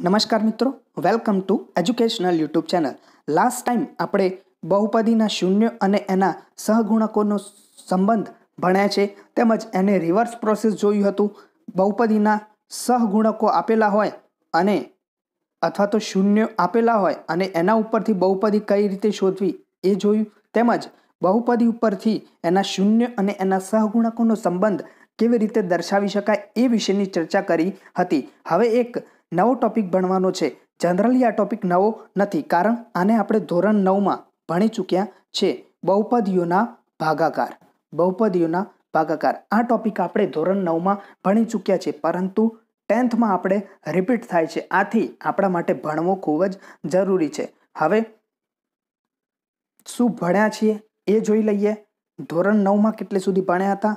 નમસ્કાર મિત્રો welcome to educational YouTube channel last time આપણે બહુપદીના શૂન્ય અને એના સહગુણકોનો સંબંધ ભણ્યા છે તેમજ એને રિવર્સ પ્રોસેસ જોયું હતું બહુપદીના સહગુણકો આપેલા હોય અને અથવા તો શૂન્ય આપેલા હોય અને એના ઉપરથી બહુપદી કઈ રીતે શોધવી એ જોયું તેમજ બહુપદી ઉપરથી એના શૂન્ય અને એના સહગુણકોનો સંબંધ કેવી રીતે દર્શાવી શકાય એ વિશેની ચર્ચા કરી હતી હવે એક નવો ટોપિક ભણવાનો છે જનરલી આ ટોપિક નવો નથી કારણ આને આપણે ધોરણ નવમાં ભણી ચૂક્યા છે બહુપદીઓના ભાગાકાર બહુપદીઓના ભાગાકાર આ ટોપિક આપણે ધોરણ નવમાં ભણી ચૂક્યા છે પરંતુ ટેન્થમાં આપણે રિપીટ થાય છે આથી આપણા માટે ભણવો ખૂબ જ જરૂરી છે હવે શું ભણ્યા છીએ એ જોઈ લઈએ ધોરણ નવમાં કેટલે સુધી ભણ્યા હતા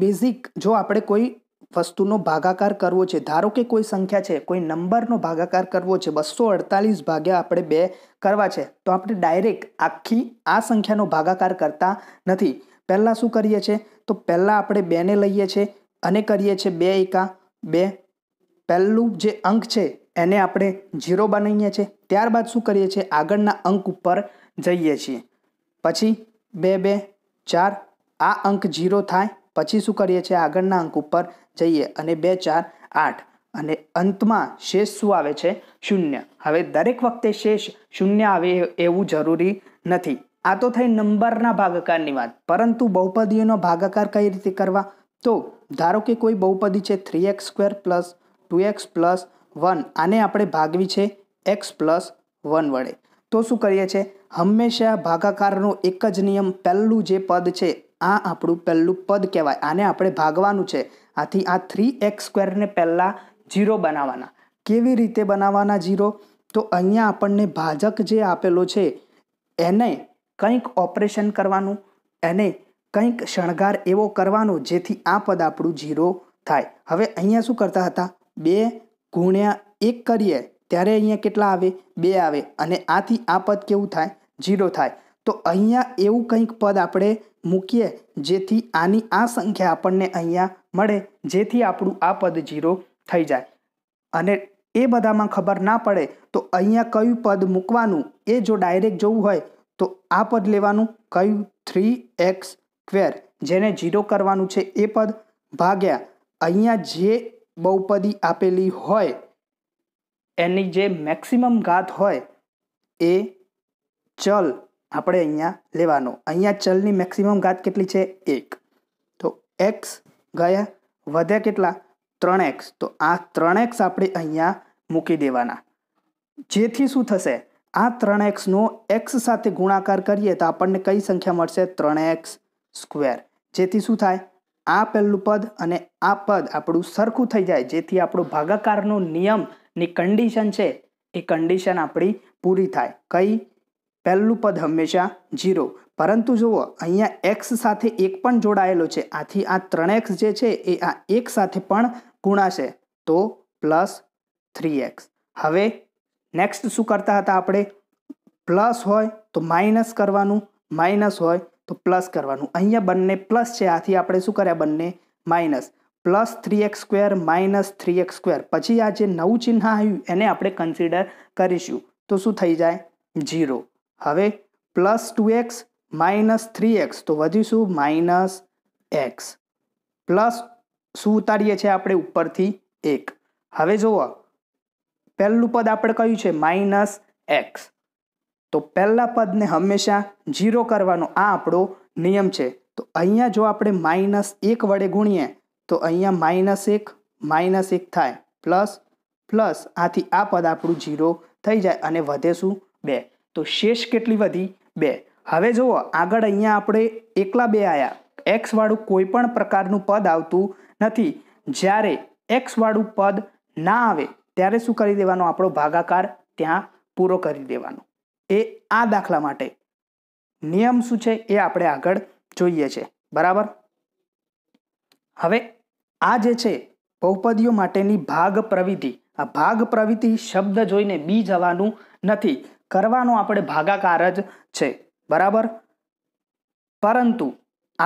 બેઝિક જો આપણે કોઈ વસ્તુનો ભાગાકાર કરવો છે ધારો કે કોઈ સંખ્યા છે કોઈ નંબરનો ભાગાકાર કરવો છે બસો અડતાલીસ ભાગ્યા આપણે બે કરવા છે તો આપણે ડાયરેક્ટ આખી આ સંખ્યાનો ભાગાકાર કરતા નથી પહેલાં શું કરીએ છીએ તો પહેલાં આપણે બેને લઈએ છીએ અને કરીએ છીએ બે એકા બે પહેલું જે અંક છે એને આપણે ઝીરો બનાવીએ છીએ ત્યારબાદ શું કરીએ છીએ આગળના અંક ઉપર જઈએ છીએ પછી બે બે ચાર આ અંક ઝીરો થાય પછી શું કરીએ છીએ આગળના અંક ઉપર જઈએ અને બે ચાર આઠ અને અંતમાં શેષ શું આવે છે શૂન્ય હવે દરેક વખતે શેષ શૂન્ય આવે એવું જરૂરી નથી આ તો થઈ નંબરના ભાગાકારની વાત પરંતુ બહુપદીઓનો ભાગાકાર કઈ રીતે કરવા તો ધારો કે કોઈ બહુપદી છે three x square plus two x plus one આને આપણે ભાગવી છે એક્સ પ્લસ વન વડે તો શું કરીએ છીએ હંમેશા ભાગાકારનો એક જ નિયમ પહેલું જે પદ છે આ આપણું પહેલું પદ કહેવાય આને આપણે ભાગવાનું છે આથી આ થ્રી એક્સ સ્ક્વેરને પહેલાં ઝીરો બનાવવાના કેવી રીતે બનાવવાના ઝીરો તો અહીંયા આપણને ભાજક જે આપેલો છે એને કંઈક ઓપરેશન કરવાનું એને કંઈક શણગાર એવો કરવાનો જેથી આ પદ આપણું ઝીરો થાય હવે અહીંયા શું કરતા હતા બે ગુણ્યા એક કરીએ ત્યારે અહીંયા કેટલા આવે બે આવે અને આથી આ પદ કેવું થાય ઝીરો થાય તો અહીંયા એવું કંઈક પદ આપણે મૂકીએ જેથી આની આ સંખ્યા આપણને અહીંયા મળે જેથી આપણું આ પદ જીરો થઈ જાય અને એ બધામાં ખબર ના પડે તો અહીંયા કયું પદ મૂકવાનું એ જો ડાયરેક્ટ જોવું હોય તો આ પદ લેવાનું કયું થ્રી એક્સ સ્ક્વેર જેને જીરો કરવાનું છે એ પદ ભાગ્યા અહીંયા જે બહુપદી આપેલી હોય એની જે મેક્સિમમ ઘાત હોય એ ચલ આપણે અહીંયા લેવાનો અહીંયા ચલની મેક્સિમમ ઘાત કેટલી છે એક તો એક્સ ગયા વધ્યા કેટલા ત્રણ એક્સ તો આ ત્રણ એક્સ આપણે અહીંયા મૂકી દેવાના જેથી શું થશે આ ત્રણ એક્સનો એક્સ સાથે ગુણાકાર કરીએ તો આપણને કઈ સંખ્યા મળશે ત્રણ એક્સ સ્ક્વેર જેથી શું થાય આ પહેલું પદ અને આ પદ આપણું સરખું થઈ જાય જેથી આપણો ભાગાકારનો નિયમની કન્ડિશન છે એ કન્ડિશન આપણી પૂરી થાય કઈ પહેલું પદ હંમેશા જીરો પરંતુ જુઓ અહીંયા એક્સ સાથે એક પણ જોડાયેલો છે આથી આ ત્રણ એક્સ જે છે એ આ એક સાથે પણ ગુણાશે તો પ્લસ થ્રી એક્સ હવે નેક્સ્ટ શું કરતા હતા આપણે પ્લસ હોય તો માઇનસ કરવાનું માઇનસ હોય તો પ્લસ કરવાનું અહીંયા બંને પ્લસ છે આથી આપણે શું કર્યા બંને minus plus three x square minus three x square પછી આ જે નવું ચિહ્ન આવ્યું એને આપણે કન્સિડર કરીશું તો શું થઈ જાય જીરો હવે plus two x minus three x તો વધીશું માઇનસ એક્સ પ્લસ શું ઉતારીએ છીએ આપણે ઉપરથી એક હવે જુઓ પહેલું પદ આપણે કયું છે માઇનસ એક્સ તો પહેલાં પદને હંમેશા ઝીરો કરવાનો આ આપણો નિયમ છે તો અહીંયા જો આપણે માઇનસ એક વડે ગુણીએ તો અહીંયા માઇનસ એક માઇનસ એક થાય પ્લસ પ્લસ આથી આ પદ આપણું ઝીરો થઈ જાય અને વધે શું બે તો શેષ કેટલી વધી બે હવે જુઓ આગળ અહીંયા આપણે એકલા બે આવ્યા એક્સવાળું કોઈ પણ પ્રકારનું પદ આવતું નથી જ્યારે એક્સવાળું પદ ના આવે ત્યારે શું કરી દેવાનો આપણો ભાગાકાર ત્યાં પૂરો કરી દેવાનો એ આ દાખલા માટે નિયમ શું છે એ આપણે આગળ જોઈએ છે બરાબર હવે આ જે છે બહુપદીઓ માટેની ભાગ પ્રવિધિ આ ભાગ પ્રવિધિ શબ્દ જોઈને બી જવાનું નથી કરવાનો આપણે ભાગાકાર જ છે બરાબર પરંતુ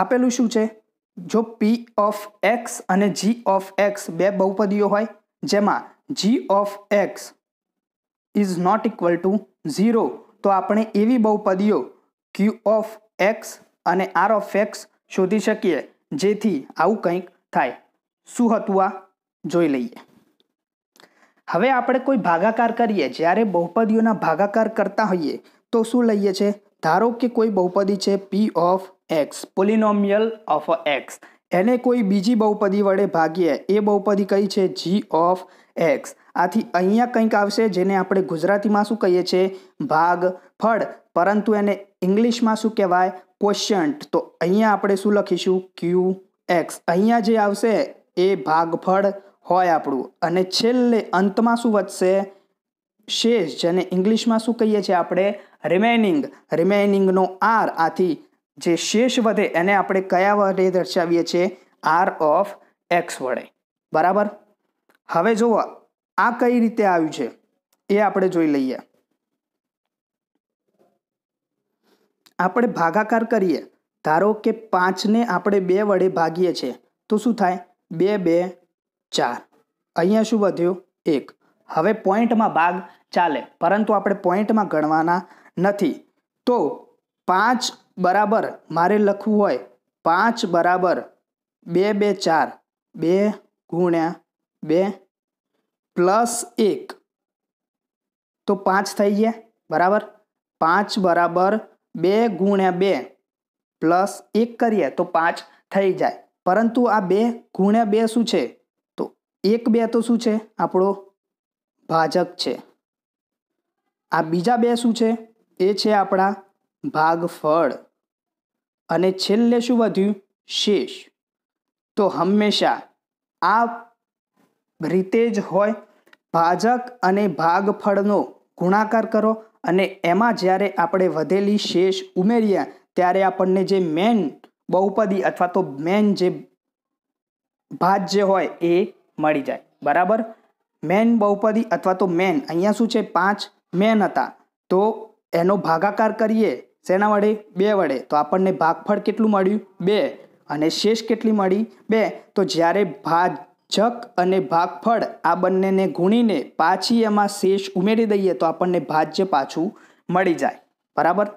આપેલું શું છે જો પી ઓફ એક્સ અને જી ઓફ એક્સ બે બહુપદીઓ હોય જેમાં g of x is not equal to zero તો આપણે એવી બહુપદીઓ ક્યુ ઓફ એક્સ અને આર ઓફ એક્સ શોધી શકીએ જેથી આવું કંઈક થાય શું હતું આ જોઈ લઈએ હવે આપણે કોઈ ભાગાકાર કરીએ જ્યારે બહુપદીઓના ભાગાકાર કરતા હોઈએ તો શું લઈએ છે ધારો કે કોઈ બહુપદી છે p of x polynomial of x એને કોઈ બીજી બહુપદી વડે ભાગીએ એ બહુપદી કઈ છે જી ઓફ એક્સ આથી અહીંયા કંઈક આવશે જેને આપણે ગુજરાતીમાં શું કહીએ છીએ ભાગ ફળ પરંતુ એને ઇંગ્લિશમાં શું કહેવાય ક્વેશ્ચન્ટ તો અહીંયા આપણે શું લખીશું ક્યુ એક્સ અહીંયા જે આવશે એ ભાગફળ હોય આપણું અને છેલ્લે અંતમાં શું વધશે શેષ જેને ઇંગ્લિશમાં શું કહીએ છીએ આપણે રિમેનિંગ રિમેનિંગનો આર આથી જે શેષ વધે એને આપણે કયા વડે દર્શાવીએ છીએ આર ઓફ એક્સ વડે બરાબર હવે જુઓ આ કઈ રીતે આવ્યું છે એ આપણે જોઈ લઈએ આપણે ભાગાકાર કરીએ ધારો કે પાંચને આપણે બે વડે ભાગીએ છીએ તો શું થાય બે બે ચાર અહીંયા શું વધ્યું એક હવે પોઈન્ટમાં ભાગ ચાલે પરંતુ આપણે પોઈન્ટમાં ગણવાના નથી તો પાંચ બરાબર મારે લખવું હોય પાંચ બરાબર બે બે ચાર બે ગુણ્યા બે પ્લસ એક તો પાંચ થઈ ગયા બરાબર પાંચ બરાબર બે ગુણ્યા બે પ્લસ એક કરીએ તો પાંચ થઈ જાય પરંતુ આ બે ગુણ્યા બે શું છે એક બે તો શું છે આપણો ભાજક છે આ બીજા બે શું છે એ છે આપણા ભાગફળ અને છેલ્લે શું વધ્યું શેષ તો હંમેશા આ રીતે જ હોય ભાજક અને ભાગફળનો ગુણાકાર કરો અને એમાં જ્યારે આપણે વધેલી શેષ ઉમેરીએ ત્યારે આપણને જે મેન બહુપદી અથવા તો મેન જે ભાજ્ય હોય એ મળી જાય બરાબર મેન બહુપદી અથવા તો મેન અહીંયા શું છે પાંચ મેન હતા તો એનો ભાગાકાર કરીએ શેના વડે બે વડે તો આપણને ભાગફળ કેટલું મળ્યું બે અને શેષ કેટલી મળી બે તો જ્યારે ભાજક અને ભાગફળ આ બંનેને ગુણીને પાછી એમાં શેષ ઉમેરી દઈએ તો આપણને ભાજ્ય પાછું મળી જાય બરાબર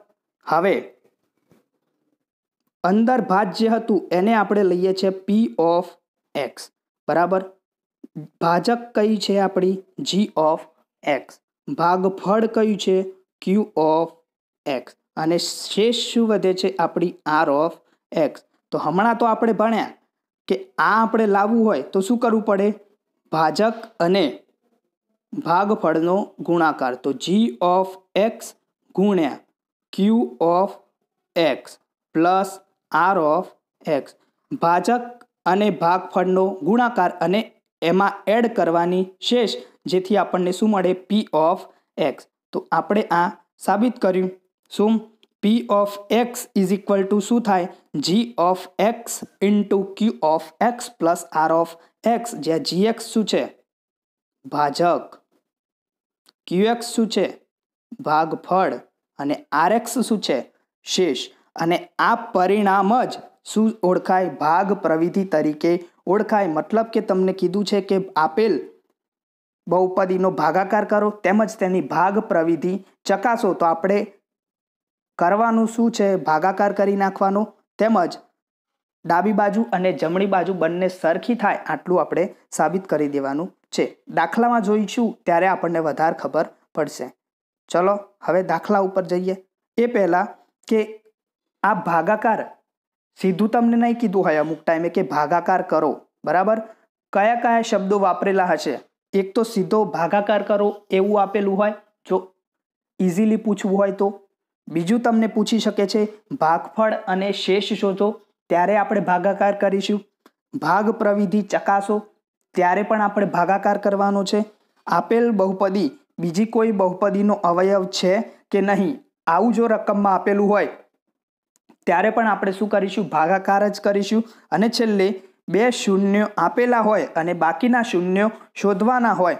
હવે અંદર ભાજ્ય હતું એને આપણે લઈએ છીએ પી ઓફ એક્સ બરાબર ભાજક કઈ છે આપણી જી ઓફ એક્સ ભાગફળ કયું છે ક્યુ ઓફ એક્સ અને શેષ શું વધે છે આપણી આર ઓફ એક્સ તો હમણાં તો આપણે ભણ્યા કે આ આપણે લાવવું હોય તો શું કરવું પડે ભાજક અને ભાગફળનો ગુણાકાર તો જી ઓફ એક્સ ગુણ્યા q of x plus r of x ભાજક અને ભાગફળનો ગુણાકાર અને એમાં એડ કરવાની શેષ જેથી આપણને શું મળે પી ઓફ એક્સ તો આપણે આ સાબિત કર્યું શું p of x is equal to શું થાય g of x into q of x plus r of x જ્યાં જી એક્સ શું છે ભાજક ક્યુ એક્સ શું છે ભાગફળ અને આર એક્સ શું છે શેષ અને આ પરિણામ જ શું ઓળખાય ભાગ પ્રવિધિ તરીકે ઓળખાય મતલબ કે તમને કીધું છે કે આપેલ બહુપદીનો ભાગાકાર કરો તેમજ તેની ભાગ પ્રવિધિ ચકાસો તો આપણે કરવાનું શું છે ભાગાકાર કરી નાખવાનો તેમજ ડાબી બાજુ અને જમણી બાજુ બંને સરખી થાય આટલું આપણે સાબિત કરી દેવાનું છે દાખલામાં જોઈશું ત્યારે આપણને વધારે ખબર પડશે ચલો હવે દાખલા ઉપર જઈએ એ પહેલાં કે આ ભાગાકાર સીધું તમને નહીં કીધું હોય અમુક ટાઈમે કે ભાગાકાર કરો બરાબર કયા કયા શબ્દો વાપરેલા હશે એક તો સીધો ભાગાકાર કરો એવું આપેલું હોય જો ઇઝીલી પૂછવું હોય તો બીજું તમને પૂછી શકે છે ભાગફળ અને શેષ શોધો ત્યારે આપણે ભાગાકાર કરીશું ભાગ પ્રવિધિ ચકાસો ત્યારે પણ આપણે ભાગાકાર કરવાનો છે આપેલ બહુપદી બીજી કોઈ બહુપદીનો અવયવ છે કે નહીં આવું જો રકમમાં આપેલું હોય ત્યારે પણ આપણે શું કરીશું ભાગાકાર જ કરીશું અને છેલ્લે બે શૂન્યો આપેલા હોય અને બાકીના શૂન્યો શોધવાના હોય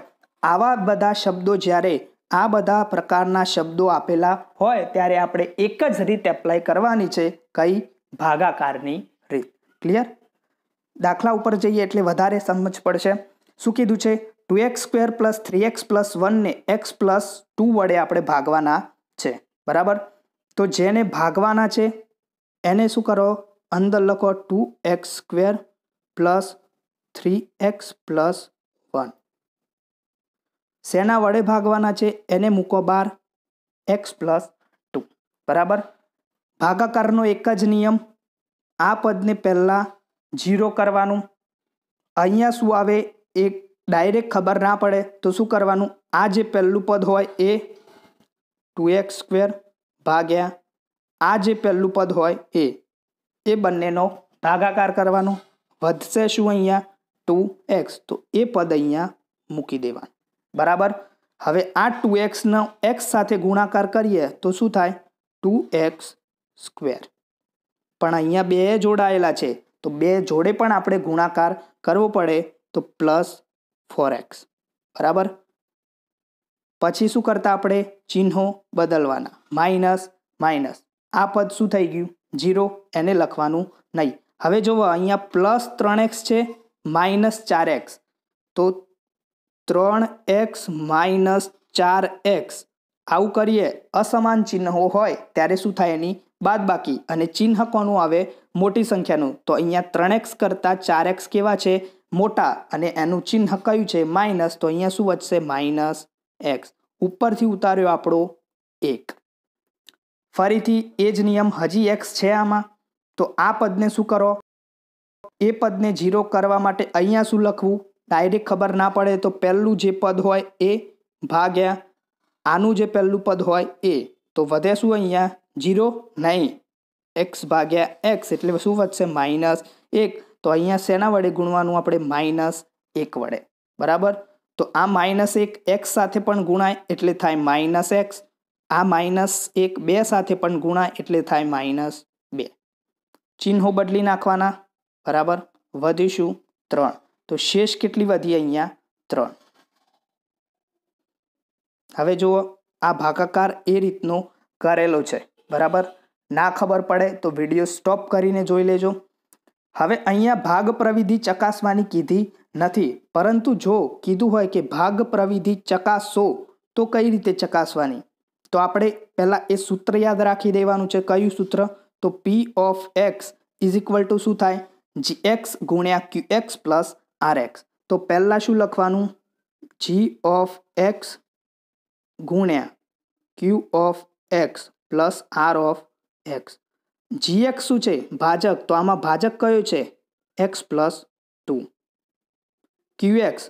આવા બધા શબ્દો જ્યારે આ બધા પ્રકારના શબ્દો આપેલા હોય ત્યારે આપણે એક જ રીત એપ્લાય કરવાની છે કઈ ભાગાકારની રીત ક્લિયર દાખલા ઉપર જઈએ એટલે વધારે સમજ પડશે શું કીધું છે two x square plus three x plus વનને એક્સ પ્લસ ટુ વડે આપણે ભાગવાના છે બરાબર તો જેને ભાગવાના છે એને શું કરો અંદર લખો two x square plus three x plus one શેના વડે ભાગવાના છે એને મૂકો બાર એક્સ પ્લસ ટુ બરાબર ભાગાકારનો એક જ નિયમ આ પદને પહેલાં ઝીરો કરવાનું અહીંયા શું આવે એ ડાયરેક્ટ ખબર ના પડે તો શું કરવાનું આ જે પહેલું પદ હોય એ ટુ એક્સ સ્ક્વેર ભાગ્યા આ જે પહેલું પદ હોય એ એ બંનેનો ભાગાકાર કરવાનો વધશે શું અહીંયા ટુ એક્સ તો એ પદ અહીંયા મૂકી દેવાનું બરાબર હવે આ ટુ એક્સનો એક્સ સાથે ગુણાકાર કરીએ તો શું થાય ટુ એક્સ સ્ક્વેર પણ અહીંયા બે જોડાયેલા છે તો બે જોડે પણ આપણે ગુણાકાર કરવો પડે તો પ્લસ ફોર એક્સ બરાબર પછી શું કરતા આપણે ચિહ્નો બદલવાના માઇનસ માઇનસ આ પદ શું થઈ ગયું જીરો એને લખવાનું નહીં હવે જુઓ અહીંયા પ્લસ ત્રણ એક્સ છે માઇનસ ચાર એક્સ તો ત્રણ એક્સ માઇનસ ચાર એક્સ આવું કરીએ અસમાન ચિહ્નો હોય ત્યારે શું થાય એની બાદબાકી અને ચિહ્ન કોનું આવે મોટી સંખ્યાનું તો અહીંયા ત્રણ એક્સ કરતાં ચાર એક્સ કેવા છે મોટા અને એનું ચિહ્ન કયું છે માઇનસ તો અહીંયા શું વધશે માઇનસ એક્સ ઉપરથી ઉતાર્યો આપણો એક ફરીથી એ જ નિયમ હજી એક્સ છે આમાં તો આ પદને શું કરો એ પદને ઝીરો કરવા માટે અહીંયા શું લખવું ડાયરેક્ટ ખબર ના પડે તો પહેલું જે પદ હોય એ ભાગ્યા આનું જે પહેલું પદ હોય એ તો વધે શું અહીંયા ઝીરો નહીં એક્સ ભાગ્યા એક્સ એટલે શું વધશે માઇનસ એક તો અહીંયા શેના વડે ગુણવાનું આપણે માઇનસ એક વડે બરાબર તો આ માઇનસ એક એક્સ સાથે પણ ગુણાય એટલે થાય માઇનસ એક્સ આ માઇનસ એક બે સાથે પણ ગુણા એટલે થાય માઇનસ બે ચિહ્નો બદલી નાખવાના બરાબર વધીશું ત્રણ તો શેષ કેટલી વધી અહીંયા ત્રણ હવે જુઓ આ ભાગાકાર એ રીતનો કરેલો છે બરાબર ના ખબર પડે તો વિડીયો સ્ટોપ કરીને જોઈ લેજો હવે અહીંયા ભાગ પ્રવિધિ ચકાસવાની કીધી નથી પરંતુ જો કીધું હોય કે ભાગ પ્રવિધિ ચકાસો તો કઈ રીતે ચકાસવાની તો આપણે પહેલાં એ સૂત્ર યાદ રાખી દેવાનું છે કયું સૂત્ર તો p of x is equal to શું થાય જી એક્સ ગુણ્યા q x plus r x તો પહેલાં શું લખવાનું જી ઓફ એક્સ ગુણ્યા q of x plus r of x g x શું છે ભાજક તો આમાં ભાજક કયો છે x plus two q x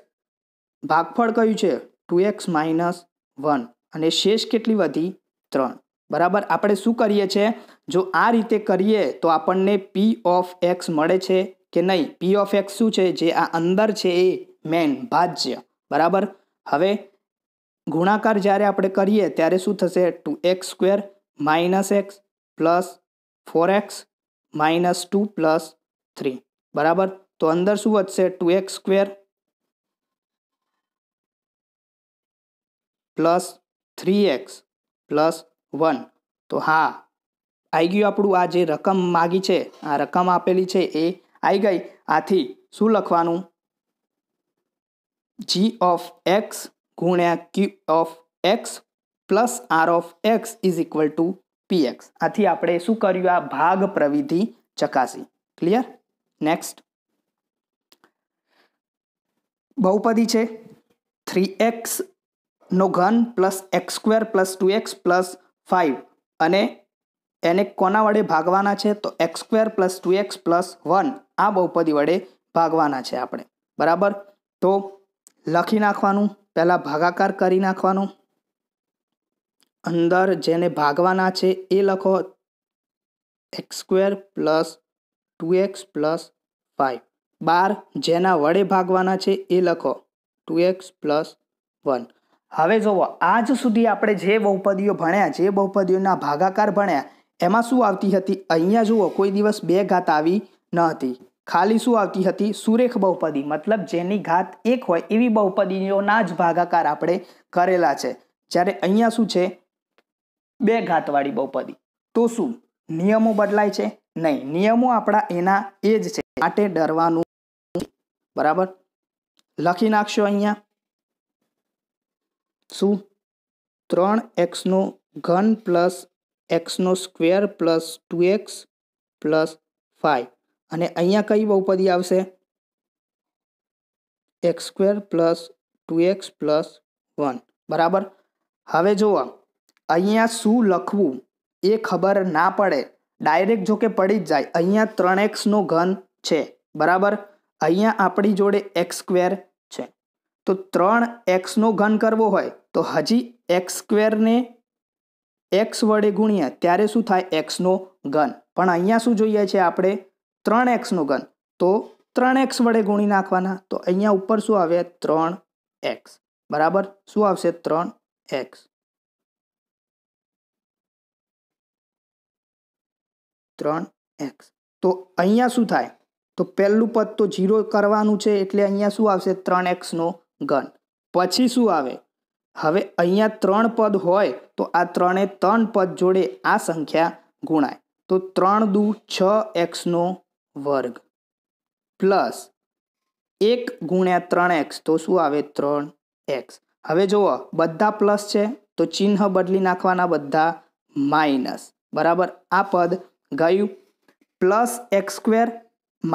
ભાગફળ કયું છે ટુ એક્સ માઇનસ વન અને શેષ કેટલી વધી ત્રણ બરાબર આપણે શું કરીએ છીએ જો આ રીતે કરીએ તો આપણને પી ઓફ એક્સ મળે છે કે નહીં પી ઓફ એક્સ શું છે જે આ અંદર છે એ મેન ભાજ્ય બરાબર હવે ગુણાકાર જ્યારે આપણે કરીએ ત્યારે શું થશે two x square minus x plus four x minus two plus three બરાબર તો અંદર શું વધશે two x square plus three x plus one તો હા આવી ગયું આપણું આ જે રકમ માગી છે આ રકમ આપેલી છે એ આવી ગઈ આથી શું લખવાનું જી ઓફ એક્સ ગુણ્યા q of x plus r of x is equal to p x આથી આપણે શું કર્યું આ ભાગ પ્રવિધિ ચકાસી ક્લિયર નેક્સ્ટ બહુપદી છે થ્રી એક્સ નો ઘન plus x square plus two x plus five અને એને કોના વડે ભાગવાના છે તો x square plus two x plus one આ બહુપદી વડે ભાગવાના છે આપણે બરાબર તો લખી નાખવાનું પહેલાં ભાગાકાર કરી નાખવાનું અંદર જેને ભાગવાના છે એ લખો x square plus two x plus five બાર જેના વડે ભાગવાના છે એ લખો ટુ એક્સ પ્લસ વન હવે જુઓ આજ સુધી આપણે જે બહુપદીઓ ભણ્યા જે બહુપદીઓના ભાગાકાર ભણ્યા એમાં શું આવતી હતી અહીંયા જુઓ કોઈ દિવસ બે ઘાત આવી ન હતી ખાલી શું આવતી હતી સુરેખ બહુપદી મતલબ જેની ઘાત એક હોય એવી બહુપદીઓના જ ભાગાકાર આપણે કરેલા છે જ્યારે અહીંયા શું છે બે ઘાતવાળી બહુપદી તો શું નિયમો બદલાય છે નહીં નિયમો આપણા એના એ જ છે માટે ડરવાનું બરાબર લખી નાખશો અહીંયા શું ત્રણ એક્સનો ઘન પ્લસ એક્સનો square plus two x plus five અને અહીંયા કઈ બહુપદી આવશે x square plus two x plus one બરાબર હવે જુઓ અહીંયા શું લખવું એ ખબર ના પડે ડાયરેક્ટ જો કે પડી જ જાય અહીંયા ત્રણ એક્સનો ઘન છે બરાબર અહીંયા આપણી જોડે એક્સ સ્ક્વેર છે તો ત્રણ એક્સનો ઘન કરવો હોય તો હજી એક્સ સ્ક્વેરને એક્સ વડે ગુણ્યા ત્યારે શું થાય એક્સનો ઘન પણ અહીંયા શું જોઈએ છે આપણે ત્રણ એક્સનો ઘન તો ત્રણ એક્સ વડે ગુણી નાખવાના તો અહીંયા ઉપર શું આવે ત્રણ એક્સ બરાબર શું આવશે ત્રણ એક્સ ત્રણ એક્સ તો અહીંયા શું થાય તો પહેલું પદ તો જીરો કરવાનું છે એટલે અહીંયા શું આવશે ત્રણ એક્સનો ઘન પછી શું આવે હવે અહીંયા ત્રણ પદ હોય તો આ ત્રણે ત્રણ પદ જોડે આ સંખ્યા ગુણાય તો ત્રણ દુ છ એક્સનો વર્ગ પ્લસ એક ગુણ્યા ત્રણ એક્સ તો શું આવે ત્રણ એક્સ હવે જુઓ બધા પ્લસ છે તો ચિહ્ન બદલી નાખવાના બધા માઇનસ બરાબર આ પદ ગયું પ્લસ એક્સ સ્ક્વેર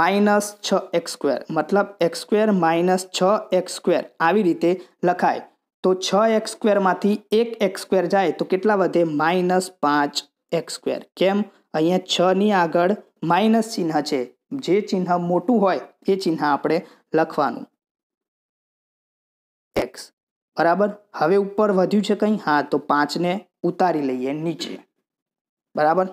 માઇનસ છ એક્સ સ્ક્વેર મતલબ એક્સ સ્ક્વેર માઇનસ છ એક્સ સ્ક્વેર આવી રીતે લખાય તો છ એક્સ સ્ક્વેરમાંથી એક એક્સ સ્ક્વેર જાય તો કેટલા વધે માઇનસ પાંચ એક્સ સ્ક્વેર કેમ અહીંયા છની આગળ માઇનસ ચિહ્ન છે જે ચિહ્ન મોટું હોય એ ચિહ્ન આપણે લખવાનું એક્સ બરાબર હવે ઉપર વધ્યું છે કંઈ હા તો પાંચને ઉતારી લઈએ નીચે બરાબર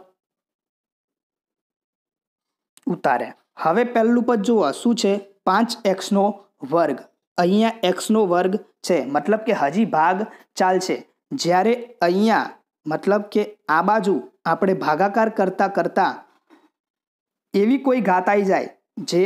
ઉતારે હવે પહેલું પદ જુઓ શું છે પાંચ એક્સનો વર્ગ અહીંયા એક્સનો વર્ગ છે મતલબ કે હજી ભાગ ચાલશે જ્યારે અહીંયા મતલબ કે આ બાજુ આપણે ભાગાકાર કરતાં કરતાં એવી કોઈ ઘાત આવી જાય જે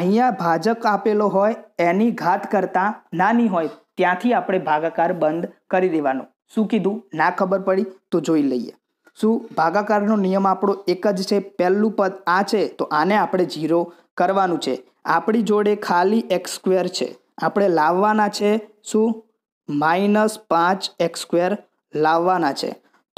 અહીંયા ભાજક આપેલો હોય એની ઘાત કરતાં નાની હોય ત્યાંથી આપણે ભાગાકાર બંધ કરી દેવાનો શું કીધું ના ખબર પડી તો જોઈ લઈએ શું ભાગાકારનો નિયમ આપણો એક જ છે પહેલું પદ આ છે તો આને આપણે ઝીરો કરવાનું છે આપણી જોડે ખાલી એક્સ સ્ક્વેર છે આપણે લાવવાના છે શું માઇનસ પાંચ એક્સ સ્ક્વેર લાવવાના છે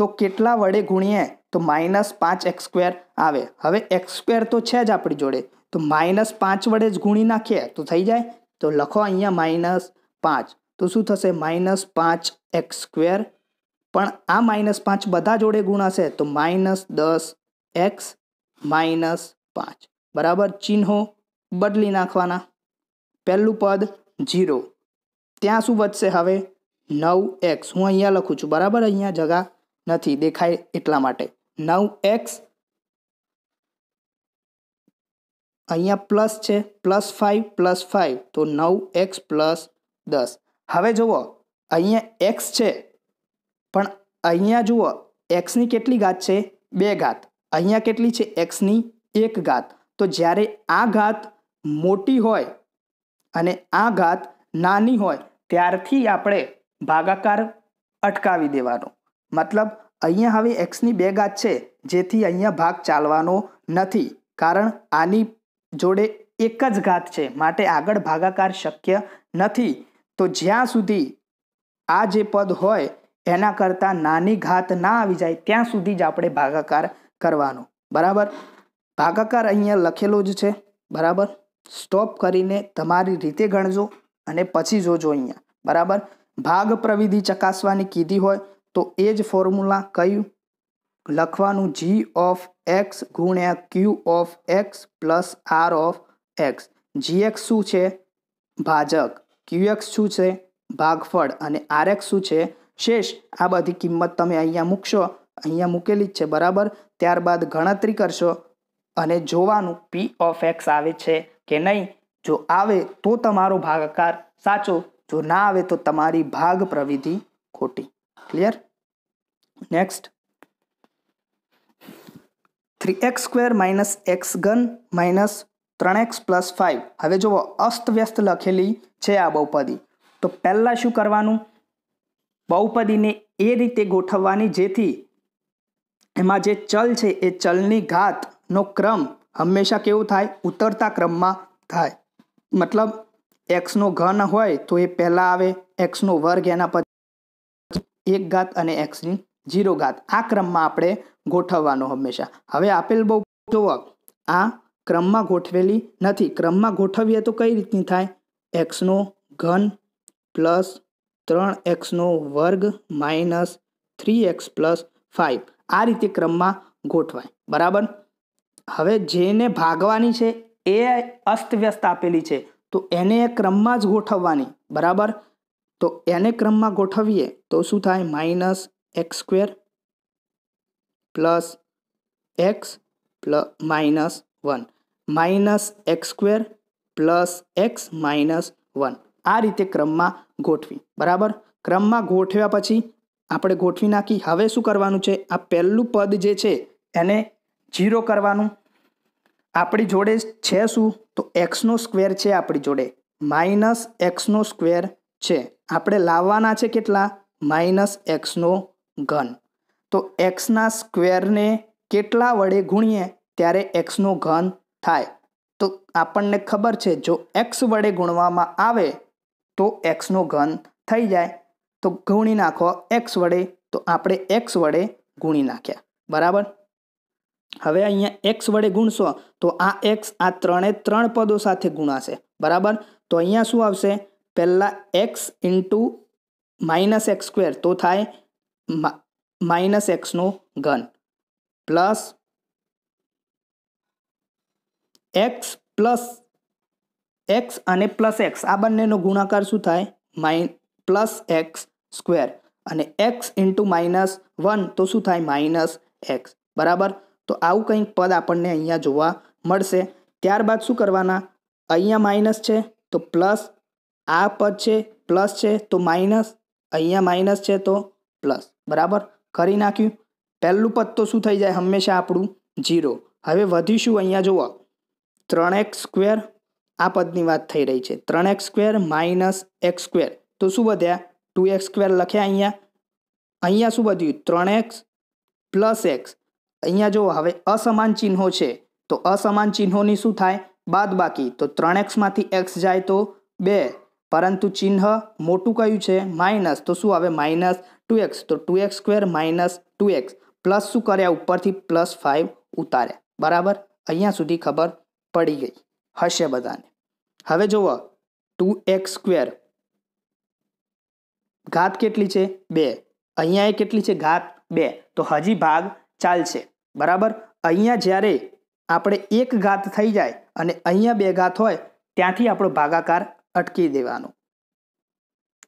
તો કેટલા વડે ગુણીએ તો માઇનસ પાંચ એક્સ સ્ક્વેર આવે હવે એક્સ સ્ક્વેર તો છે જ આપણી જોડે તો માઇનસ પાંચ વડે જ ગુણી નાખીએ તો થઈ જાય તો લખો અહીંયા માઇનસ પાંચ તો શું થશે માઇનસ પાંચ એક્સ સ્ક્વેર પણ a - 5 બધા જોડે ગુણ હશે તો -10x - 5 બરાબર ચિન્હો બદલી નાખવાના પહેલું પદ 0 ત્યાં શું વધશે હવે 9x હું અહીંયા લખું છું બરાબર અહીંયા જગ્યા નથી દેખાય એટલા માટે 9x અહીંયા + છે +5 +5 તો 9x + 10 હવે જોવો અહીંયા x છે પણ અહીંયા જુઓ એક્સની કેટલી ઘાત છે બે ઘાત અહીંયા કેટલી છે એક્સની એક ઘાત તો જ્યારે આ ઘાત મોટી હોય અને આ ઘાત નાની હોય ત્યારથી આપણે ભાગાકાર અટકાવી દેવાનો મતલબ અહીંયા હવે એક્સની બે ઘાત છે જેથી અહીંયા ભાગ ચાલવાનો નથી કારણ આની જોડે એક જ ઘાત છે માટે આગળ ભાગાકાર શક્ય નથી તો જ્યાં સુધી આ જે પદ હોય એના કરતાં નાની ઘાત ના આવી જાય ત્યાં સુધી જ આપણે ભાગાકાર કરવાનો બરાબર ભાગાકાર અહીંયા લખેલો જ છે બરાબર સ્ટોપ કરીને તમારી રીતે ગણજો અને પછી જોજો અહીંયા બરાબર ભાગ પ્રવિધિ ચકાસવાની કીધી હોય તો એ જ ફોર્મ્યુલા કયું લખવાનું જી ઓફ એક્સ ગુણ્યા q of x plus r of x g x શું છે ભાજક ક્યુ એક્સ શું છે ભાગફળ અને આર એક્સ શું છે શેષ આ બધી કિંમત તમે અહીંયા મૂકશો અહીંયા મૂકેલી જ છે બરાબર ત્યારબાદ ગણતરી કરશો અને જોવાનું પી ઓફ એક્સ આવે છે કે નહીં જો આવે તો તમારો ભાગકાર સાચો જો ના આવે તો તમારી ભાગ પ્રવિધિ ખોટી clear next three x square minus x ગન માઇનસ ત્રણ એક્સ પ્લસ ફાઇવ હવે જુઓ અસ્તવ્યસ્ત લખેલી છે આ બહુપદી તો પહેલાં શું કરવાનું બહુપદીને એ રીતે ગોઠવવાની જેથી એમાં જે ચલ છે એ ચલની ઘાતનો ક્રમ હંમેશા કેવો થાય ઉતરતા ક્રમમાં થાય મતલબ એક્સનો ઘન હોય તો એ પહેલાં આવે એક્સનો વર્ગ એના પછી એક ઘાત અને એક્સની જીરો ઘાત આ ક્રમમાં આપણે ગોઠવવાનો હંમેશા હવે આપેલ બહુ જુઓ આ ક્રમમાં ગોઠવેલી નથી ક્રમમાં ગોઠવીએ તો કઈ રીતની થાય એક્સનો ઘન પ્લસ ત્રણ એક્સનો વર્ગ minus three x plus five આ રીતે ક્રમમાં ગોઠવાય બરાબર હવે જેને ભાગવાની છે એ અસ્તવ્યસ્ત આપેલી છે તો એને એ ક્રમમાં જ ગોઠવવાની બરાબર તો એને ક્રમમાં ગોઠવીએ તો શું થાય minus x square plus x plus minus one minus x square plus x minus one આ રીતે ક્રમમાં ગોઠવી બરાબર ક્રમમાં ગોઠવ્યા પછી આપણે ગોઠવી નાખી હવે શું કરવાનું છે આ પહેલું પદ જે છે એને જીરો કરવાનું આપણી જોડે છે શું તો એક્સનો સ્ક્વેર છે આપણી જોડે માઇનસ એક્સનો સ્ક્વેર છે આપણે લાવવાના છે કેટલા માઇનસ એક્સનો ઘન તો એક્સના સ્ક્વેરને કેટલા વડે ગુણીએ ત્યારે એક્સનો ઘન થાય તો આપણને ખબર છે જો એક્સ વડે ગુણવામાં આવે તો એક્સનો ઘન થઈ જાય તો ગુણી નાખો એક્સ વડે તો આપણે એક્સ વડે ગુણી નાખ્યા બરાબર હવે અહીંયા એક્સ વડે ગુણશો તો આ એક્સ આ ત્રણે ત્રણ પદો સાથે ગુણાશે બરાબર તો અહીંયા શું આવશે પહેલાં x into minus x square તો થાય માઇનસ એક્સનો ઘન પ્લસ એક્સ પ્લસ એક્સ અને પ્લસ એક્સ આ બંનેનો ગુણાકાર શું થાય માઇન પ્લસ એક્સ સ્ક્વેર અને એક્સ ઇન્ટુ માઇનસ વન તો શું થાય માઇનસ એક્સ બરાબર તો આવું કંઈક પદ આપણને અહીંયા જોવા મળશે ત્યારબાદ શું કરવાના અહીંયા માઇનસ છે તો પ્લસ આ પદ છે પ્લસ છે તો માઇનસ અહીંયા માઇનસ છે તો પ્લસ બરાબર કરી નાખ્યું પહેલું પદ તો શું થઈ જાય હંમેશા આપણું જીરો હવે વધીશું અહીંયા જોવા ત્રણ એક્સ સ્ક્વેર આ પદની વાત થઈ રહી છે ત્રણ x square minus x square તો શું વધ્યા ટુ એક્સ સ્ક્વેર લખ્યા અહીંયા અહીંયા શું વધ્યું ત્રણ એક્સ પ્લસ એક્સ અહીંયા જો હવે અસમાન ચિહ્નો છે તો અસમાન ચિહ્નોની શું થાય બાદ બાકી તો ત્રણ એક્સમાંથી એક્સ જાય તો બે પરંતુ ચિહ્ન મોટું કયું છે માઇનસ તો શું આવે માઇનસ ટુ એક્સ તો two x square minus two x plus શું કર્યા ઉપરથી પ્લસ ફાઇવ ઉતાર્યા બરાબર અહીંયા સુધી ખબર પડી ગઈ હશે બધાને હવે જુઓ ટુ એક્સ સ્ક્વેર ઘાત કેટલી છે બે અહીંયા એ કેટલી છે ઘાત બે તો હજી ભાગ ચાલશે બરાબર અહીંયા જ્યારે આપણે એક ઘાત થઈ જાય અને અહીંયા બે ઘાત હોય ત્યાંથી આપણો ભાગાકાર અટકી દેવાનો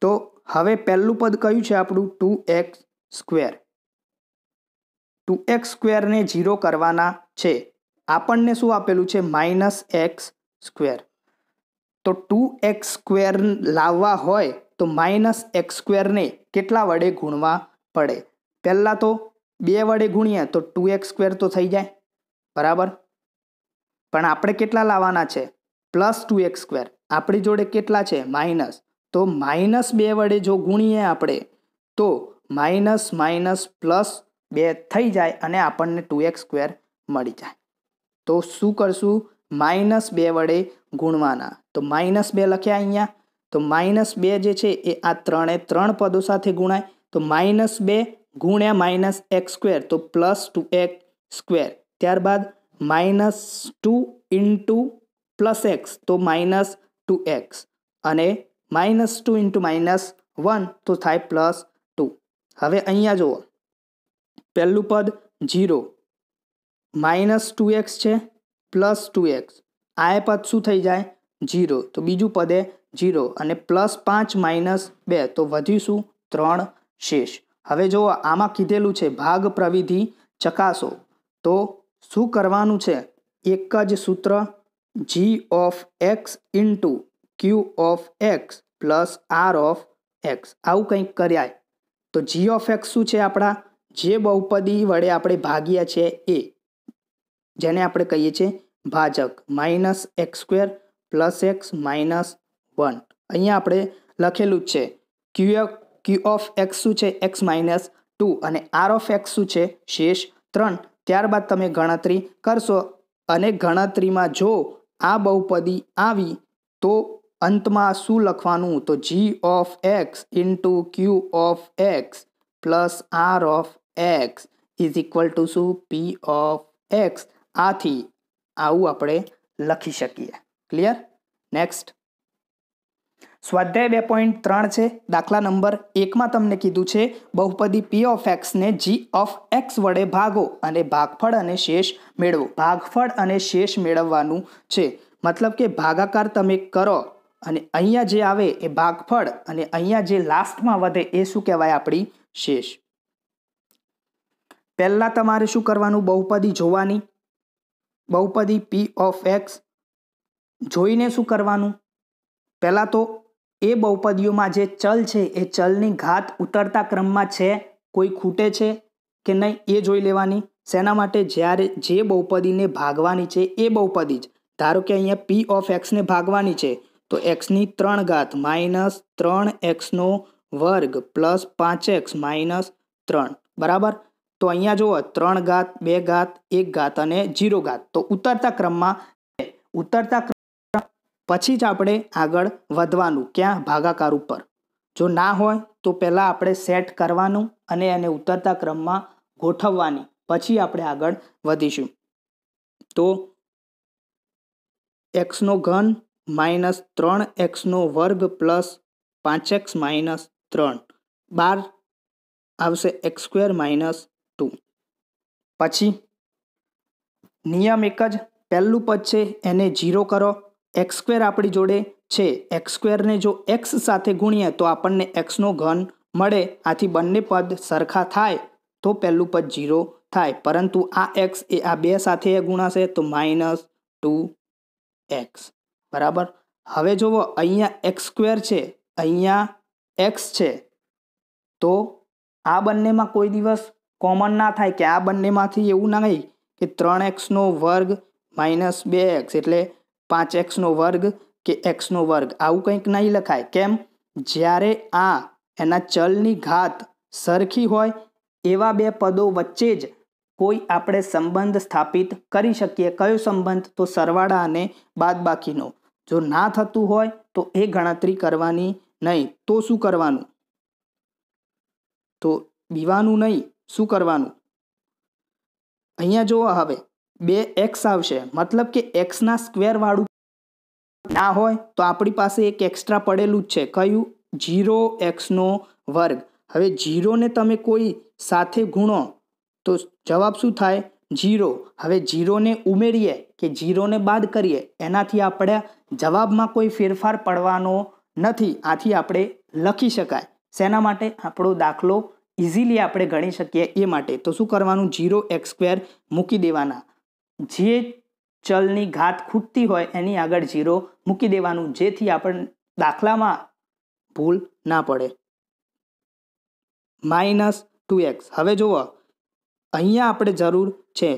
તો હવે પહેલું પદ કયું છે આપણું two x square two x સ્ક્વેરને ઝીરો કરવાના છે આપણને શું આપેલું છે માઇનસ એક્સ સ્ક્વેર તો ટુ એક્સ સ્ક્વેર લાવવા હોય તો માઇનસ એક્સ સ્ક્વેરને કેટલા વડે ગુણવા પડે પહેલાં તો બે વડે ગુણીએ તો ટુ એક્સ સ્ક્વેર તો થઈ જાય બરાબર પણ આપણે કેટલા લાવવાના છે પ્લસ ટુ એક્સ સ્ક્વેર આપણી જોડે કેટલા છે માઇનસ તો માઇનસ બે વડે જો ગુણીએ આપણે તો માઇનસ માઇનસ પ્લસ બે થઈ જાય અને આપણને ટુ એક્સ સ્ક્વેર મળી જાય તો શું કરશું માઇનસ બે વડે ગુણવાના તો માઇનસ બે લખ્યા અહીંયા તો માઇનસ બે જે છે એ આ ત્રણે ત્રણ પદો સાથે ગુણાય તો માઇનસ બે ગુણ્યા માઇનસ એક્સ સ્ક્વેર તો પ્લસ ટુ એક્સ સ્ક્વેર ત્યારબાદ minus two into plus x તો માઇનસ ટુ એક્સ અને minus two into minus one તો થાય પ્લસ ટુ હવે અહીંયા જુઓ પહેલું પદ જીરો માઇનસ ટુ એક્સ છે પ્લસ ટુ એક્સ આ એ પદ શું થઈ જાય જીરો તો બીજું પદે જીરો અને પ્લસ પાંચ માઇનસ બે તો વધ્યું શું ત્રણ શેષ હવે જો આમાં કીધેલું છે ભાગ પ્રવિધિ ચકાસો તો શું કરવાનું છે એક જ સૂત્ર g of x into q of x plus r of x આવું કંઈક કર્યાય તો જી ઓફ એક્સ શું છે આપણા જે બહુપદી વડે આપણે ભાગીએ છીએ એ જેને આપણે કહીએ છીએ ભાજક minus x square plus x minus one અહીંયા આપણે લખેલું જ છે ક્યુ ક્યુ ઓફ એક્સ શું છે એક્સ માઇનસ ટુ અને આર ઓફ એક્સ શું છે શેષ ત્રણ ત્યારબાદ તમે ગણતરી કરશો અને ગણતરીમાં જો આ બહુપદી આવી તો અંતમાં શું લખવાનું તો g of x into q of x plus r of x is equal to શું પી ઓફ એક્સ આથી આવું આપણે લખી શકીએ ક્લિયર નેક્સ્ટ સ્વાધ્યાય બે પોઈન્ટ ત્રણ છે દાખલા નંબર એકમાં તમને કીધું છે બહુપદી પી ઓફ એક્સને જી ઓફ એક્સ વડે ભાગો અને ભાગફળ અને શેષ મેળવો ભાગફળ અને શેષ મેળવવાનું છે મતલબ કે ભાગાકાર તમે કરો અને અહીંયા જે આવે એ ભાગફળ અને અહીંયા જે લાસ્ટમાં વધે એ શું કહેવાય આપણી શેષ પહેલાં તમારે શું કરવાનું બહુપદી જોવાની બહુપદી પી ઓફ એક્સ જોઈને શું કરવાનું પહેલાં તો એ બહુપદીઓમાં જે ચલ છે એ ચલની ઘાત ઉતરતા ક્રમમાં છે કોઈ ખૂટે છે કે નહીં એ જોઈ લેવાની શેના માટે જ્યારે જે બહુપદીને ભાગવાની છે એ બહુપદી જ ધારો કે અહીંયા પી ઓફ એક્સને ભાગવાની છે તો એક્સની ત્રણ ઘાત માઇનસ ત્રણ એક્સનો વર્ગ પ્લસ પાંચ એક્સ માઇનસ ત્રણ બરાબર તો અહીંયા જુઓ ત્રણ ઘાત બે ઘાત એક ઘાત અને જીરો ઘાત તો ઉતરતા ક્રમમાં ઉતરતા ક્રમ પછી જ આપણે આગળ વધવાનું ક્યાં ભાગાકાર ઉપર જો ના હોય તો પહેલાં આપણે સેટ કરવાનું અને એને ઉતરતા ક્રમમાં ગોઠવવાની પછી આપણે આગળ વધીશું તો એક્સનો ઘન માઇનસ ત્રણ એક્સનો વર્ગ પ્લસ પાંચ એક્સ માઇનસ ત્રણ બાર આવશે એક્સ સ્ક્વેર માઇનસ ટુ પછી નિયમ એક જ પહેલું પદ છે એને ઝીરો કરો એક્સ સ્ક્વેર આપણી જોડે છે એક્સ સ્ક્વેરને જો એક્સ સાથે ગુણીએ તો આપણને એક્સનો ઘન મળે આથી બંને પદ સરખા થાય તો પહેલું પદ ઝીરો થાય પરંતુ આ એક્સ એ આ બે સાથે ગુણાશે તો માઇનસ ટુ એક્સ બરાબર હવે જુઓ અહીંયા એક્સ સ્ક્વેર છે અહીંયા એક્સ છે તો આ બંનેમાં કોઈ દિવસ કોમન ના થાય કે આ બંનેમાંથી એવું ના નહીં કે ત્રણ એક્સનો વર્ગ માઇનસ બે એક્સ એટલે પાંચ એક્સનો વર્ગ કે એક્સનો વર્ગ આવું કંઈક નહીં લખાય કેમ જ્યારે આ એના ચલની ઘાત સરખી હોય એવા બે પદો વચ્ચે જ કોઈ આપણે સંબંધ સ્થાપિત કરી શકીએ કયો સંબંધ તો સરવાળા અને બાદબાકીનો જો ના થતું હોય તો એ ગણતરી કરવાની નહીં તો શું કરવાનું તો બીવાનું નહીં શું કરવાનું અહીંયા જુઓ હવે બે એક્સ આવશે મતલબ કે એક્સના સ્ક્વેરવાળું ના હોય તો આપણી પાસે એક એક્સ્ટ્રા પડેલું જ છે કયું જીરો એક્સનો વર્ગ હવે જીરોને તમે કોઈ સાથે ગુણો તો જવાબ શું થાય જીરો હવે જીરોને ઉમેરીએ કે જીરોને બાદ કરીએ એનાથી આપણે જવાબમાં કોઈ ફેરફાર પડવાનો નથી આથી આપણે લખી શકાય શેના માટે આપણો દાખલો ઇઝીલી આપણે ગણી શકીએ એ માટે તો શું કરવાનું જીરો એક્સ સ્ક્વેર મૂકી દેવાના જે ચલની ઘાત ખૂટતી હોય એની આગળ ઝીરો મૂકી દેવાનું જેથી આપણને દાખલામાં ભૂલ ના પડે માઇનસ ટુ એક્સ હવે જુઓ અહીંયા આપણે જરૂર છે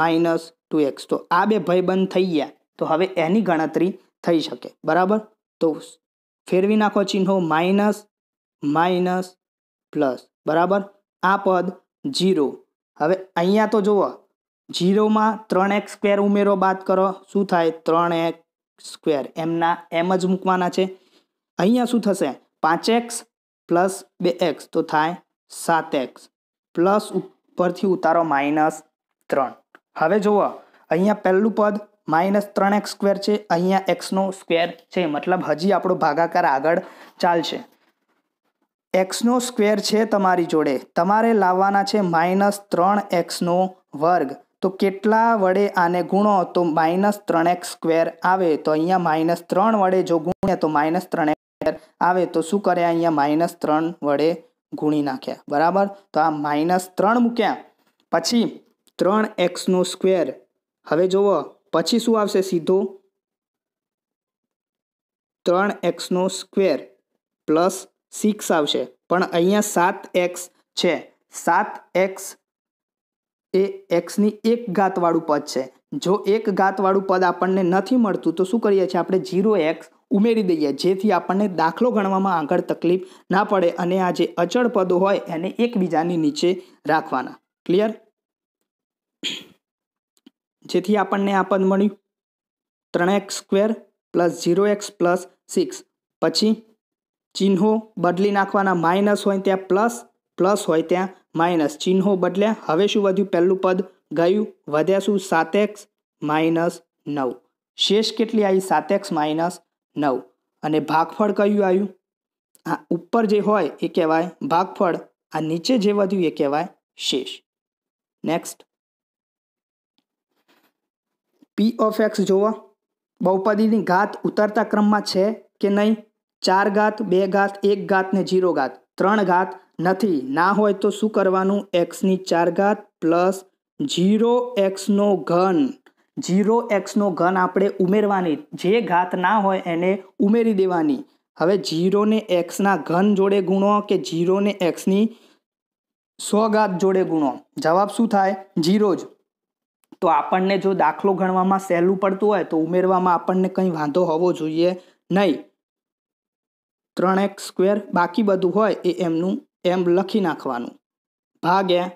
માઇનસ ટુ એક્સ તો આ બે ભયબંધ થઈ ગયા તો હવે એની ગણતરી થઈ શકે બરાબર તો ફેરવી નાખો ચિહ્નો માઇનસ માઇનસ પ્લસ બરાબર આ પદ જીરો હવે અહીંયા તો જુઓ જીરોમાં ત્રણ એક્સ સ્ક્વેર ઉમેરો બાદ કરો શું થાય ત્રણ એક્સ સ્ક્વેર એમના એમ જ મૂકવાના છે અહીંયા શું થશે પાંચ એક્સ પ્લસ બે એક્સ તો થાય સાત એક્સ પ્લસ ઉપરથી ઉતારો માઇનસ ત્રણ હવે જુઓ અહીંયા પહેલું પદ માઇનસ ત્રણ એક્સ સ્ક્વેર છે અહીંયા એક્સનો સ્ક્વેર છે મતલબ હજી આપણો ભાગાકાર આગળ ચાલશે એક્સનો સ્ક્વેર છે તમારી જોડે તમારે લાવવાના છે માઇનસ ત્રણ એક્સનો વર્ગ તો કેટલા વડે આને ગુણો તો માઇનસ ત્રણ એક્સ સ્ક્વેર આવે તો અહીંયા માઇનસ ત્રણ વડે જો ગુણે તો માઇનસ ત્રણ એક્સ આવે તો શું કર્યા અહીંયા માઇનસ ત્રણ વડે ગુણી નાખ્યા બરાબર તો આ માઇનસ ત્રણ મૂક્યા પછી ત્રણ એક્સનો સ્ક્વેર હવે જુઓ પછી શું આવશે સીધો ત્રણ એક્સનો સ્ક્વેર પ્લસ સિક્સ આવશે પણ અહીંયા સાત એક્સ છે સાત એક્સ એ એક્સની એક ઘાતવાળું પદ છે જો એક ઘાતવાળું પદ આપણને નથી મળતું તો શું કરીએ છીએ આપણે જીરો એક્સ ઉમેરી દઈએ જેથી આપણને દાખલો ગણવામાં આગળ તકલીફ ના પડે અને આ જે અચળ પદો હોય એને એકબીજાની નીચે રાખવાના ક્લિયર જેથી આપણને આ પદ મળ્યું ત્રણ x square plus zero x plus six પછી ચિહ્નો બદલી નાખવાના માઇનસ હોય ત્યાં પ્લસ પ્લસ હોય ત્યાં માઇનસ ચિહ્નો બદલ્યા હવે શું વધ્યું પહેલું પદ ગયું વધ્યા શું સાતેક્સ માઇનસ નવ શેષ કેટલી આવી સાતેક્સ માઇનસ નવ અને ભાગફળ કયું આવ્યું આ ઉપર જે હોય એ કહેવાય ભાગફળ આ નીચે જે વધ્યું એ કહેવાય શેષ નેક્સ્ટ પી ઓફ એક્સ જોવા બહુપદીની ઘાત ઉતરતા ક્રમમાં છે કે નહીં ચાર ઘાત બે ઘાત એક ઘાત ને જીરો ઘાત ત્રણ ઘાત નથી ના હોય તો શું કરવાનું એક્સની ચાર ઘાત પ્લસ જીરો એક્સનો ઘન જીરો એક્સનો ઘન આપણે ઉમેરવાની જે ઘાત ના હોય એને ઉમેરી દેવાની હવે જીરોને એક્સના ઘન જોડે ગુણો કે જીરોને એક્સની સો ઘાત જોડે ગુણો જવાબ શું થાય જીરો જ તો આપણને જો દાખલો ગણવામાં સહેલું પડતું હોય તો ઉમેરવામાં આપણને કંઈ વાંધો હોવો જોઈએ નહીં ત્રણ એક્સ સ્ક્વેર બાકી બધું હોય એ એમનું એમ લખી નાખવાનું ભાગ્યા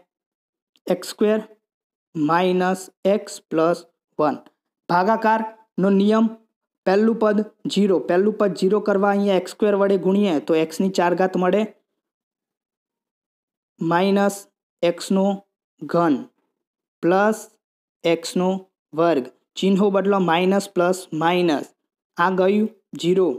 x square minus x plus one ભાગાકારનો નિયમ પહેલું પદ જીરો પહેલું પદ જીરો કરવા અહીંયા એક્સ સ્ક્વેર વડે ગુણીએ તો એક્સની ચાર ઘાત મળે માઇનસ એક્સનો ઘન પ્લસ એક્સનો વર્ગ ચિહ્નો બદલો માઇનસ પ્લસ માઇનસ આ ગયું જીરો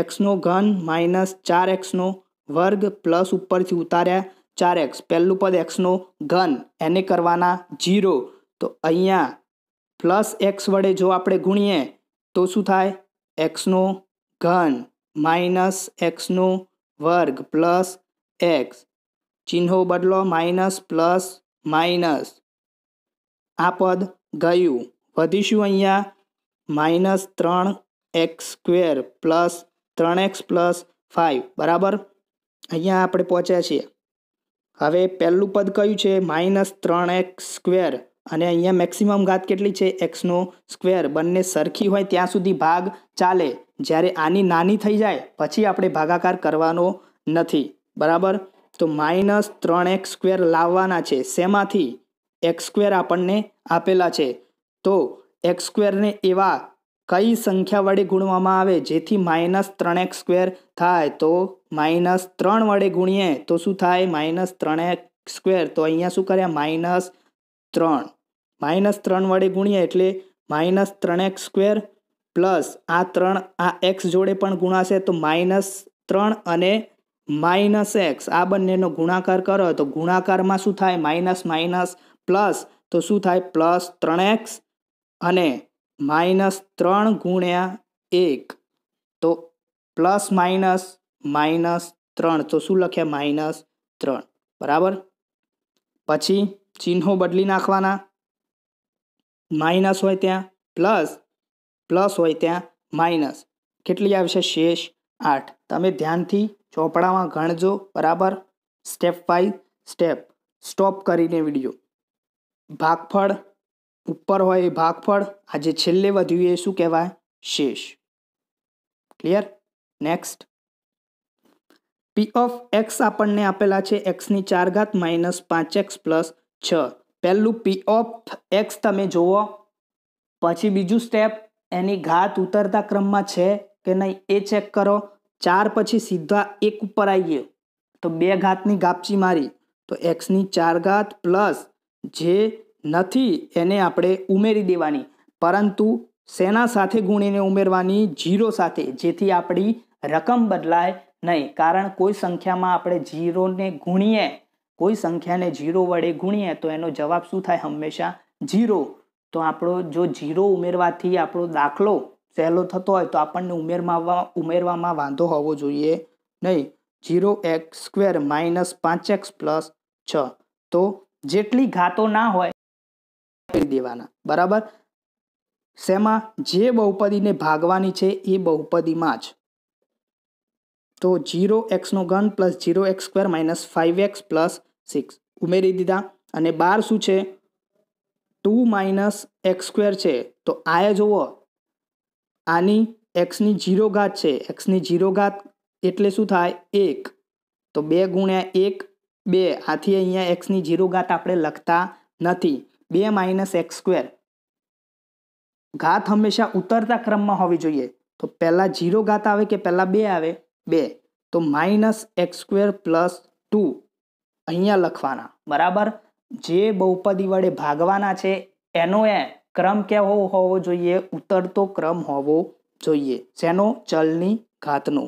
એક્સનો ઘન માઇનસ ચાર એક્સનો વર્ગ પ્લસ ઉપરથી ઉતાર્યા ચાર એક્સ પહેલું પદ એક્સનો ઘન એને કરવાના જીરો તો અહીંયા પ્લસ એક્સ વડે જો આપણે ગુણીએ તો શું થાય એક્સનો ઘન માઇનસ એક્સનો વર્ગ પ્લસ એક્સ ચિહ્નો બદલો માઇનસ પ્લસ માઇનસ આ પદ ગયું વધીશું અહીંયા માઇનસ ત્રણ એક્સ સ્ક્વેર પ્લસ ત્રણ એક્સ પ્લસ ફાઇવ બરાબર અહીંયા આપણે પહોંચ્યા છીએ હવે પહેલું પદ કયું છે માઇનસ ત્રણ એક્સ સ્ક્વેર અને અહીંયા મેક્સિમમ ઘાત કેટલી છે એક્સનો સ્ક્વેર બંને સરખી હોય ત્યાં સુધી ભાગ ચાલે જ્યારે આની નાની થઈ જાય પછી આપણે ભાગાકાર કરવાનો નથી બરાબર તો માઇનસ ત્રણ એક્સ સ્ક્વેર લાવવાના છે શેમાંથી એક્સ સ્ક્વેર આપણને આપેલા છે તો એક્સ સ્ક્વેરને એવા કઈ સંખ્યા વડે ગુણવામાં આવે જેથી માઇનસ ત્રણ એક્સ સ્ક્વેર થાય તો માઇનસ ત્રણ વડે ગુણીએ તો શું થાય માઇનસ ત્રણ એક્સ સ્ક્વેર તો અહીંયા શું કર્યા માઇનસ ત્રણ માઇનસ ત્રણ વડે ગુણીએ એટલે માઇનસ ત્રણ એક્સ સ્ક્વેર પ્લસ આ ત્રણ આ એક્સ જોડે પણ ગુણાશે તો માઇનસ ત્રણ અને માઇનસ એક્સ આ બંનેનો ગુણાકાર કરો તો ગુણાકારમાં શું થાય માઇનસ માઇનસ પ્લસ તો શું થાય પ્લસ ત્રણ એક્સ અને માઇનસ ત્રણ ગુણ્યા એક તો પ્લસ માઇનસ માઇનસ ત્રણ તો શું લખ્યા માઇનસ ત્રણ બરાબર પછી ચિહ્નો બદલી નાખવાના માઇનસ હોય ત્યાં પ્લસ પ્લસ હોય ત્યાં માઇનસ કેટલી આવશે શેષ આઠ તમે ધ્યાનથી ચોપડામાં ગણજો બરાબર સ્ટેપ બાય સ્ટેપ સ્ટોપ કરીને વિડીયો ભાગફળ ઉપર હોય એ ભાગફળ આજે છેલ્લે વધ્યું એ શું કહેવાય શેષ clear next p of x આપણને આપેલા છે એક્સની ચાર ઘાત માઇનસ પાંચ એક્સ પ્લસ છ પહેલું પી ઓફ એક્સ તમે જુઓ પછી બીજું સ્ટેપ એની ઘાત ઉતરતા ક્રમમાં છે કે નહીં એ ચેક કરો ચાર પછી સીધા એક ઉપર આવી ગયો તો બે ઘાતની ગાપચી મારી તો એક્સની ચાર ઘાત પ્લસ જે નથી એને આપણે ઉમેરી દેવાની પરંતુ શેના સાથે ગુણીને ઉમેરવાની જીરો સાથે જેથી આપણી રકમ બદલાય નહીં કારણ કોઈ સંખ્યામાં આપણે જીરોને ગુણીએ કોઈ સંખ્યાને જીરો વડે ગુણીએ તો એનો જવાબ શું થાય હંમેશા જીરો તો આપણો જો જીરો ઉમેરવાથી આપણો દાખલો સહેલો થતો હોય તો આપણને ઉમેરમાં ઉમેરવામાં વાંધો હોવો જોઈએ નહીં જીરો એક્સ સ્ક્વેર માઇનસ પાંચ એક્સ પ્લસ છ તો જેટલી ઘાતો ના હોય આપી દેવાના બરાબર શેમાં જે બહુપદીને ભાગવાની છે એ બહુપદીમાં જ તો જીરો એક્સનો ઘન plus zero x square minus five x plus six ઉમેરી દીધા અને બાર શું છે ટુ માઇનસ એક્સ સ્ક્વેર છે તો આ જુઓ આની એક્સની જીરો ઘાત છે એક્સની જીરો ઘાત એટલે શું થાય એક તો બે ગુણ્યા એક બે આથી અહીંયા એક્સની જીરો ઘાત આપણે લખતા નથી બે માઇનસ એક્સ સ્ક્વેર ઘાત હંમેશા ઉતરતા ક્રમમાં હોવી જોઈએ તો પહેલાં ઝીરો ઘાત આવે કે પહેલાં બે આવે બે તો minus x square plus two અહીંયા લખવાના બરાબર જે બહુપદી વડે ભાગવાના છે એનો એ ક્રમ કેવો હોવો જોઈએ ઉતરતો ક્રમ હોવો જોઈએ જેનો ચલની ઘાતનો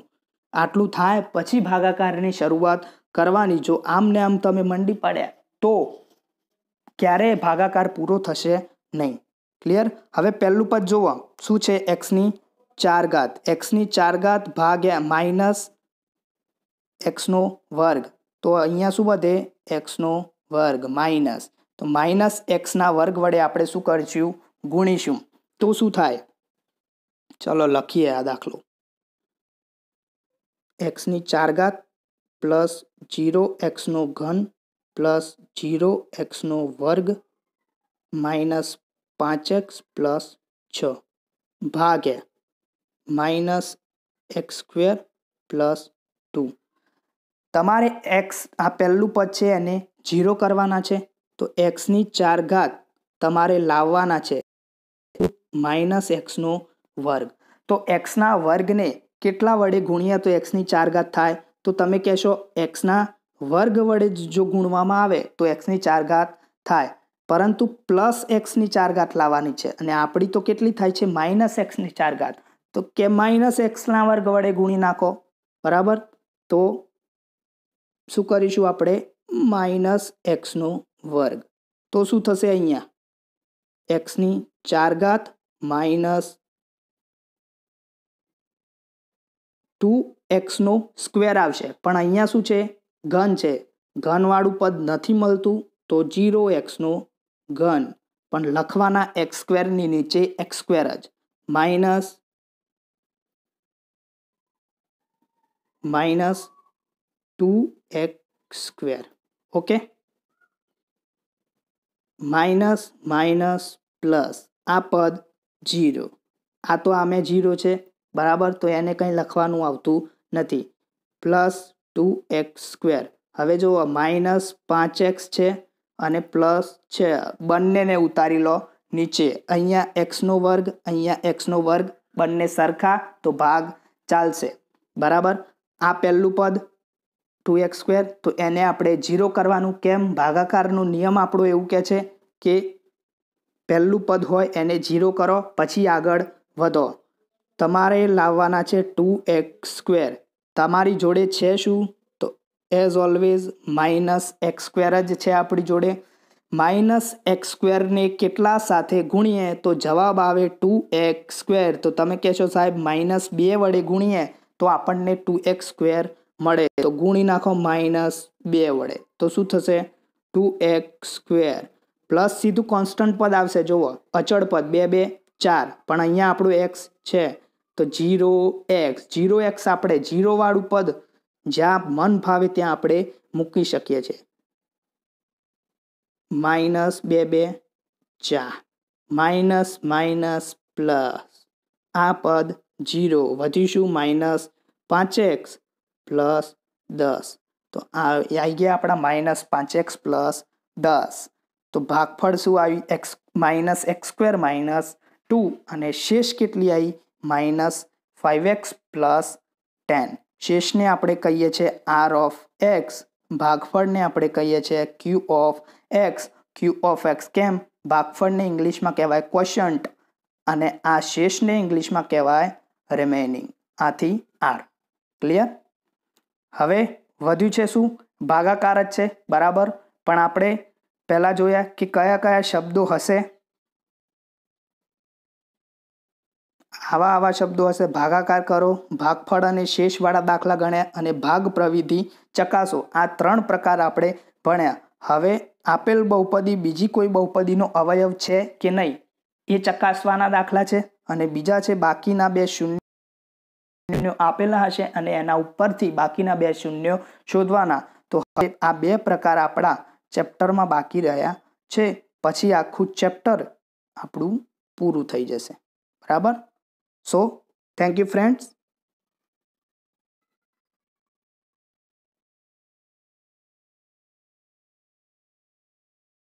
આટલું થાય પછી ભાગાકારની શરૂઆત કરવાની જો આમ ને આમ તમે મંડી પડ્યા તો क्या रे भागाकार पूरा થશે નહીં क्लियर હવે પહેલું પાછું જોવ શું છે x ની 4 घात x ની 4 घात ભાગ્યા માઈનસ x નો વર્ગ તો અહીંયા શું મળે x નો વર્ગ માઈનસ તો માઈનસ x ના વર્ગ વડે આપણે શું કરશું ગુણીશું તો શું થાય ચાલો લખીએ આ દાખલો x ની 4 घात + 0 x નો ઘન પ્લસ જીરો એક્સનો વર્ગ માઇનસ પાંચ એક્સ પ્લસ છ ભાગ્યા minus x square plus two તમારે એક્સ આ પહેલું પદ છે એને જીરો કરવાના છે તો એક્સની ચાર ઘાત તમારે લાવવાના છે માઇનસ એક્સનો વર્ગ તો એક્સના વર્ગને કેટલા વડે ગુણ્યા તો એક્સની ચાર ઘાત થાય તો તમે કહેશો એક્સના વર્ગ વડે જો ગુણવામાં આવે તો એક્સની ચાર ઘાત થાય પરંતુ પ્લસ એક્સની ચાર ઘાત લાવવાની છે અને આપણી તો કેટલી થાય છે માઇનસ એક્સની ચાર ઘાત તો કે માઇનસ એક્સના વર્ગ વડે ગુણી નાખો બરાબર તો શું કરીશું આપણે માઇનસ એક્સનો વર્ગ તો શું થશે અહીંયા એક્સની ચાર ઘાત માઇનસ ટુ એક્સનો સ્ક્વેર આવશે પણ અહીંયા શું છે ઘન છે ઘનવાળું પદ નથી મળતું તો જીરો એક્સનો ઘન પણ લખવાના એક્સ સ્ક્વેરની નીચે એક્સ સ્ક્વેર જ minus minus two x square okay minus minus plus આ પદ જીરો આ તો આમે જીરો છે બરાબર તો એને કંઈ લખવાનું આવતું નથી પ્લસ ટુ એક્સ સ્ક્વેર હવે જુઓ માઇનસ પાંચ એક્સ છે અને પ્લસ છે બંનેને ઉતારી લો નીચે અહીંયા એક્સનો વર્ગ અહીંયા એક્સનો વર્ગ બંને સરખા તો ભાગ ચાલશે બરાબર આ પહેલું પદ ટુ એક્સ સ્ક્વેર તો એને આપણે ઝીરો કરવાનું કેમ ભાગાકારનો નિયમ આપણો એવું કહે છે કે પહેલું પદ હોય એને ઝીરો કરો પછી આગળ વધો તમારે લાવવાના છે ટુ એક્સ સ્ક્વેર તમારી જોડે છે શું તો as always minus x square જ છે આપણી જોડે માઇનસ એક્સ સ્ક્વેરને કેટલા સાથે ગુણીએ તો જવાબ આવે ટુ એક્સ સ્ક્વેર તો તમે કહેશો સાહેબ માઇનસ બે વડે ગુણીએ તો આપણને ટુ એક્સ સ્ક્વેર મળે તો ગુણી નાખો માઇનસ બે વડે તો શું થશે ટુ એક્સ સ્ક્વેર પ્લસ સીધું કોન્સ્ટન્ટ પદ આવશે જુઓ અચળ પદ બે બે ચાર પણ અહીંયા આપણું એક્સ છે તો જીરો એક્સ જીરો એક્સ આપણે જીરોવાળું પદ જ્યાં મન ભાવે ત્યાં આપણે મૂકી શકીએ છીએ માઇનસ બે બે ચાર માઇનસ માઇનસ પ્લસ આ પદ જીરો વધીશું માઇનસ પાંચ એક્સ પ્લસ દસ તો આ આવી ગયા આપણા માઇનસ પાંચ એક્સ પ્લસ દસ તો ભાગફળ શું આવી x minus x square minus two અને શેષ કેટલી આવી minus five x plus ten શેષને આપણે કહીએ છીએ આર ઓફ એક્સ ભાગફળને આપણે કહીએ છીએ q of x q of x કેમ ભાગફળને ઇંગ્લિશમાં કહેવાય ક્વશન્ટ અને આ શેષને ઇંગ્લિશમાં કહેવાય રિમેનિંગ આથી આર ક્લિયર હવે વધ્યું છે શું ભાગાકાર જ છે બરાબર પણ આપણે પહેલાં જોયા કે કયા કયા શબ્દો હશે આવા આવા શબ્દો હશે ભાગાકાર કરો ભાગફળ અને શેષવાળા દાખલા ગણ્યા અને ભાગ પ્રવિધિ ચકાસો આ ત્રણ પ્રકાર આપણે ભણ્યા હવે આપેલ બહુપદી બીજી કોઈ બહુપદીનો અવયવ છે કે નહીં એ ચકાસવાના દાખલા છે અને બીજા છે બાકીના બે શૂન્ય આપેલા હશે અને એના ઉપરથી બાકીના બે શૂન્યો શોધવાના તો હવે આ બે પ્રકાર આપણા ચેપ્ટરમાં બાકી રહ્યા છે પછી આખું ચેપ્ટર આપણું પૂરું થઈ જશે બરાબર So, thank you friends.